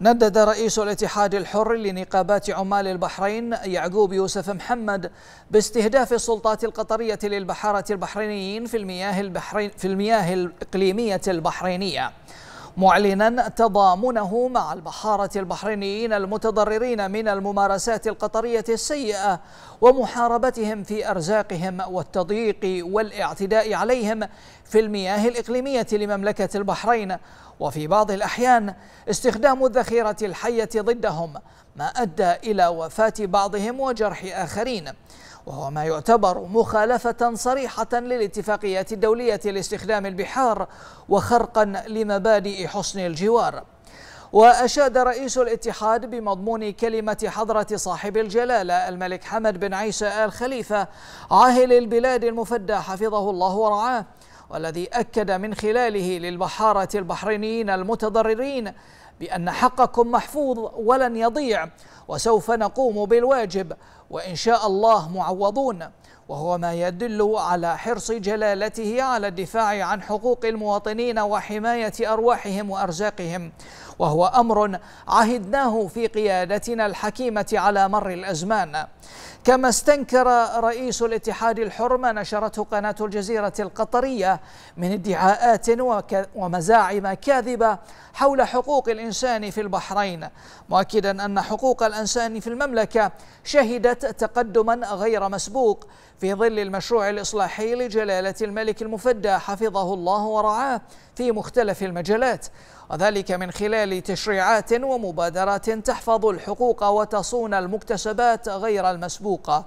ندد رئيس الاتحاد الحر لنقابات عمال البحرين يعقوب يوسف محمد باستهداف السلطات القطرية للبحارة البحرينيين في المياه, البحرين في المياه الإقليمية البحرينية معلنا تضامنه مع البحارة البحرينيين المتضررين من الممارسات القطرية السيئة ومحاربتهم في أرزاقهم والتضييق والاعتداء عليهم في المياه الإقليمية لمملكة البحرين وفي بعض الأحيان استخدام الذخيرة الحية ضدهم ما أدى إلى وفاة بعضهم وجرح آخرين وهو ما يعتبر مخالفة صريحة للاتفاقيات الدولية لاستخدام البحار وخرقا لمبادئ حسن الجوار وأشاد رئيس الاتحاد بمضمون كلمة حضرة صاحب الجلالة الملك حمد بن عيسى آل خليفة عاهل البلاد المفدى حفظه الله ورعاه والذي أكد من خلاله للبحارة البحرينيين المتضررين بأن حقكم محفوظ ولن يضيع وسوف نقوم بالواجب وإن شاء الله معوضون وهو ما يدل على حرص جلالته على الدفاع عن حقوق المواطنين وحماية أرواحهم وأرزاقهم وهو أمر عهدناه في قيادتنا الحكيمة على مر الأزمان كما استنكر رئيس الاتحاد الحر ما نشرته قناة الجزيرة القطرية من ادعاءات ومزاعم كاذبة حول حقوق الإنسان في البحرين مؤكدا أن حقوق الإنسان في المملكة شهدت تقدما غير مسبوق في ظل المشروع الإصلاحي لجلالة الملك المفدى حفظه الله ورعاه في مختلف المجالات وذلك من خلال تشريعات ومبادرات تحفظ الحقوق وتصون المكتسبات غير المسبوقة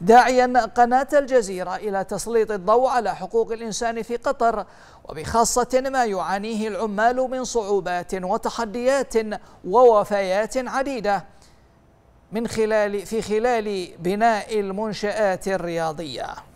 داعيا قناة الجزيرة إلى تسليط الضوء على حقوق الإنسان في قطر وبخاصة ما يعانيه العمال من صعوبات وتحديات ووفيات عديدة من خلال في خلال بناء المنشآت الرياضية